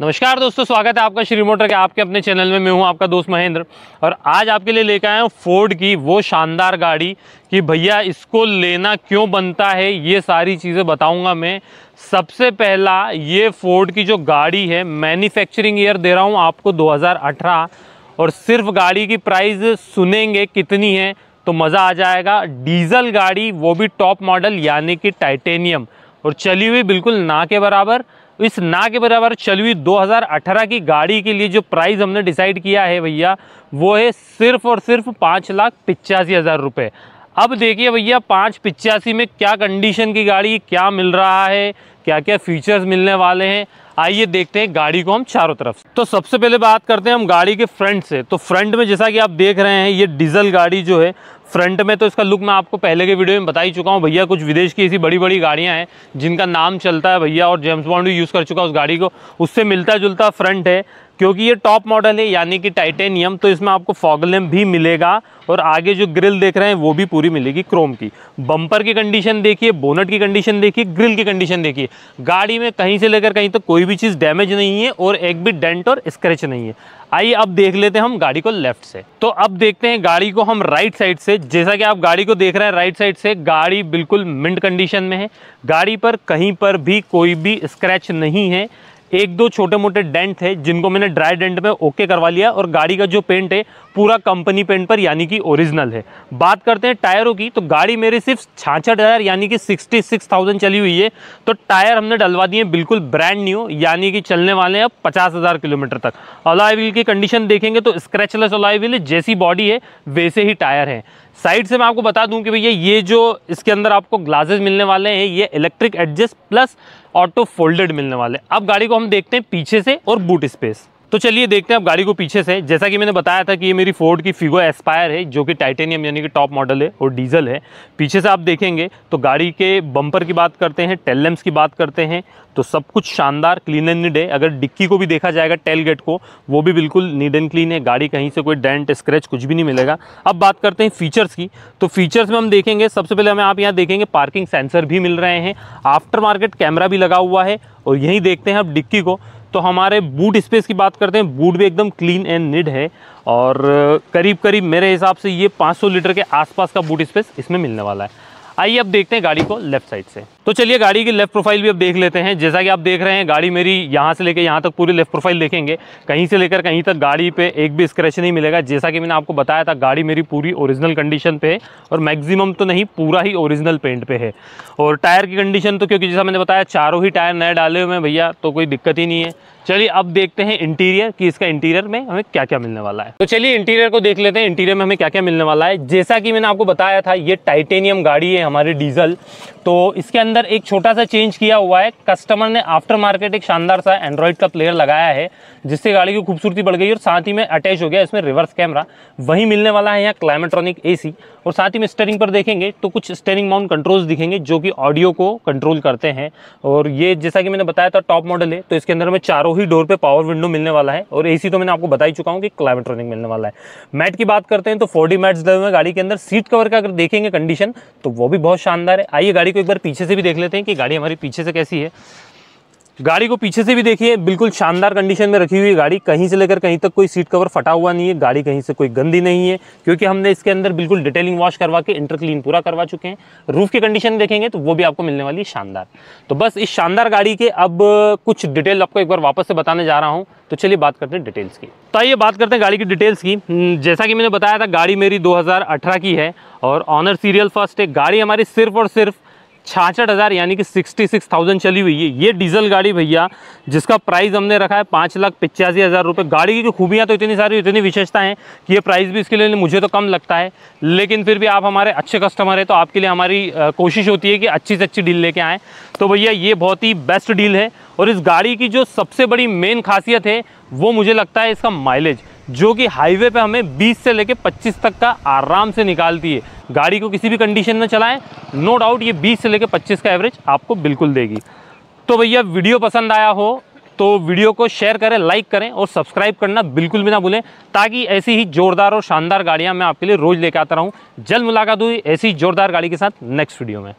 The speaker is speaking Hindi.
नमस्कार दोस्तों स्वागत है आपका श्री मोटर के आपके अपने चैनल में मैं हूं आपका दोस्त महेंद्र और आज आपके लिए लेकर आया हूं फोर्ड की वो शानदार गाड़ी कि भैया इसको लेना क्यों बनता है ये सारी चीज़ें बताऊंगा मैं सबसे पहला ये फोर्ड की जो गाड़ी है मैन्युफैक्चरिंग ईयर दे रहा हूं आपको दो और सिर्फ गाड़ी की प्राइस सुनेंगे कितनी है तो मज़ा आ जाएगा डीजल गाड़ी वो भी टॉप मॉडल यानी कि टाइटेनियम और चली हुई बिल्कुल ना के बराबर इस ना के बराबर चली हुई 2018 की गाड़ी के लिए जो प्राइस हमने डिसाइड किया है भैया वो है सिर्फ और सिर्फ पाँच लाख पिचासी हज़ार रुपये अब देखिए भैया पाँच पिचासी में क्या कंडीशन की गाड़ी क्या मिल रहा है क्या क्या फीचर्स मिलने वाले हैं आइए देखते हैं गाड़ी को हम चारों तरफ तो सबसे पहले बात करते हैं हम गाड़ी के फ्रंट से तो फ्रंट में जैसा कि आप देख रहे हैं ये डीजल गाड़ी जो है फ्रंट में तो इसका लुक मैं आपको पहले के वीडियो में बता ही चुका हूँ भैया कुछ विदेश की ऐसी बड़ी बड़ी गाड़ियाँ हैं जिनका नाम चलता है भैया और जेम्स बॉन्ड भी यूज़ कर चुका उस गाड़ी को उससे मिलता जुलता फ्रंट है क्योंकि ये टॉप मॉडल है यानी कि टाइटेनियम तो इसमें आपको फॉगलेम भी मिलेगा और आगे जो ग्रिल देख रहे हैं वो भी पूरी मिलेगी क्रोम की बम्पर की कंडीशन देखिए बोनट की कंडीशन देखिए ग्रिल की कंडीशन देखिए गाड़ी में कहीं से लेकर कहीं तक तो कोई भी चीज़ डैमेज नहीं है और एक भी डेंट और स्क्रैच नहीं है आइए अब देख लेते हैं हम गाड़ी को लेफ्ट से तो अब देखते हैं गाड़ी को हम राइट साइड से जैसा कि आप गाड़ी को देख रहे हैं राइट साइड से गाड़ी बिल्कुल मिंट कंडीशन में है गाड़ी पर कहीं पर भी कोई भी स्क्रैच नहीं है एक दो छोटे मोटे डेंट थे जिनको मैंने ड्राई डेंट में ओके करवा लिया और गाड़ी का जो पेंट है पूरा कंपनी पेंट पर यानी कि ओरिजिनल है बात करते हैं टायरों की तो गाड़ी मेरी सिर्फ छाछठ हज़ार यानी कि सिक्सटी सिक्स थाउजेंड चली हुई है तो टायर हमने डलवा दिए बिल्कुल ब्रांड न्यू यानी कि चलने वाले हैं अब पचास हज़ार किलोमीटर तक अलाइविल की कंडीशन देखेंगे तो स्क्रैचलेस अलाइविल जैसी बॉडी है वैसे ही टायर हैं साइड से मैं आपको बता दूं कि भैया ये जो इसके अंदर आपको ग्लासेस मिलने वाले हैं ये electric adjust plus auto folded मिलने वाले अब गाड़ी को हम देखते हैं पीछे से और बूट स्पेस तो चलिए देखते हैं अब गाड़ी को पीछे से जैसा कि मैंने बताया था कि ये मेरी फोर्ड की फिगो एस्पायर है जो कि टाइटेनियम यानी कि टॉप मॉडल है और डीजल है पीछे से आप देखेंगे तो गाड़ी के बम्पर की बात करते हैं टेल लेम्स की बात करते हैं तो सब कुछ शानदार क्लीन एंड नीड है अगर डिक्की को भी देखा जाएगा टेल गेट को वो भी बिल्कुल नीड एंड क्लीन है गाड़ी कहीं से कोई डेंट स्क्रैच कुछ भी नहीं मिलेगा अब बात करते हैं फीचर्स की तो फीचर्स में हम देखेंगे सबसे पहले हमें आप यहाँ देखेंगे पार्किंग सेंसर भी मिल रहे हैं आफ्टर मार्केट कैमरा भी लगा हुआ है और यहीं देखते हैं आप डिक्की को तो हमारे बूट स्पेस की बात करते हैं बूट भी एकदम क्लीन एंड निड है और करीब करीब मेरे हिसाब से ये 500 लीटर के आसपास का बूट स्पेस इसमें मिलने वाला है आइए अब देखते हैं गाड़ी को लेफ्ट साइड से तो चलिए गाड़ी की लेफ्ट प्रोफाइल भी अब देख लेते हैं जैसा कि आप देख रहे हैं गाड़ी मेरी यहाँ से लेकर यहाँ तक पूरी लेफ्ट प्रोफाइल देखेंगे कहीं से लेकर कहीं तक गाड़ी पे एक भी स्क्रैच नहीं मिलेगा जैसा कि मैंने आपको बताया था गाड़ी मेरी पूरी ओरिजिनल कंडीशन पे है और मैक्सिमम तो नहीं पूरा ही ओरिजिनल पेंट पे है और टायर की कंडीशन तो क्योंकि जैसा मैंने बताया चारों ही टायर नए डाले हुए हैं भैया तो कोई दिक्कत ही नहीं है चलिए अब देखते हैं इंटीरियर कि इसका इंटीरियर में हमें क्या क्या मिलने वाला है तो चलिए इंटीरियर को देख लेते हैं इंटीरियर में हमें क्या क्या मिलने वाला है जैसा कि मैंने आपको बताया था ये टाइटेनियम गाड़ी है हमारे डीजल तो इसके अंदर एक छोटा सा चेंज किया हुआ है कस्टमर ने आफ्टर मार्केट एक शानदार सा एंड्रॉयड का प्लेयर लगाया है जिससे गाड़ी की खूबसूरती बढ़ गई और साथ ही में अटैच हो गया इसमें रिवर्स कैमरा वही मिलने वाला है यहाँ क्लाइमेट्रॉनिक ए और साथ ही में स्टेरिंग पर देखेंगे तो कुछ स्टेरिंग माउंट कंट्रोल्स दिखेंगे जो कि ऑडियो को कंट्रोल करते हैं और ये जैसा कि मैंने बताया था टॉप मॉडल है तो इसके अंदर हमें चारों ही डोर पर पावर विंडो मिलने वाला है और ए तो मैंने आपको बता ही चुका हूँ कि क्लाइमेट्रॉनिक मिलने वाला है मैट की बात करते हैं तो फोर्टी मैट्स लगे गाड़ी के अंदर सीट कवर का अगर देखेंगे कंडीशन तो वो भी बहुत शानदार है आइए गाड़ी को एक बार पीछे से भी देख लेते हैं कि गाड़ी हमारी पीछे से कैसी है गाड़ी को पीछे से भी देखिए बिल्कुल शानदार कंडीशन में रखी हुई है गाड़ी कहीं से लेकर कहीं तक कोई सीट कवर फटा हुआ नहीं है गाड़ी कहीं से कोई गंदी नहीं है क्योंकि हमने इसके अंदर बिल्कुल डिटेलिंग वॉश करवा के इंटर क्लीन पूरा करवा चुके हैं रूफ की कंडीशन देखेंगे तो वो भी आपको मिलने वाली है शानदार तो बस इस शानदार गाड़ी के अब कुछ डिटेल आपको एक बार वापस से बताने जा रहा हूँ तो चलिए बात करते हैं डिटेल्स की तो आइए बात करते हैं गाड़ी की डिटेल्स की हम्म, जैसा कि मैंने बताया था गाड़ी मेरी 2018 की है और ऑनर सीरियल फर्स्ट है गाड़ी हमारी सिर्फ और सिर्फ छाछठ हज़ार यानी कि सिक्सटी सिक्स थाउजेंड चली हुई है ये डीजल गाड़ी भैया जिसका प्राइस हमने रखा है पाँच लाख पिचासी हज़ार रुपये गाड़ी की जो खूबियाँ तो इतनी सारी इतनी विशेषता हैं कि ये प्राइस भी इसके लिए मुझे तो कम लगता है लेकिन फिर भी आप हमारे अच्छे कस्टमर हैं तो आपके लिए हमारी कोशिश होती है कि अच्छी से अच्छी डील लेके आएँ तो भैया ये बहुत ही बेस्ट डील है और इस गाड़ी की जो सबसे बड़ी मेन खासियत है वो मुझे लगता है इसका माइलेज जो कि हाईवे पे हमें 20 से लेके 25 तक का आराम से निकालती है गाड़ी को किसी भी कंडीशन में चलाएं नो डाउट ये 20 से लेके 25 का एवरेज आपको बिल्कुल देगी तो भैया वीडियो पसंद आया हो तो वीडियो को शेयर करें लाइक करें और सब्सक्राइब करना बिल्कुल भी ना भूलें ताकि ऐसी ही ज़ोरदार और शानदार गाड़ियाँ मैं आपके लिए रोज़ लेकर आता रहूँ जल्द मुलाकात हुई ऐसी ज़ोरदार गाड़ी के साथ नेक्स्ट वीडियो में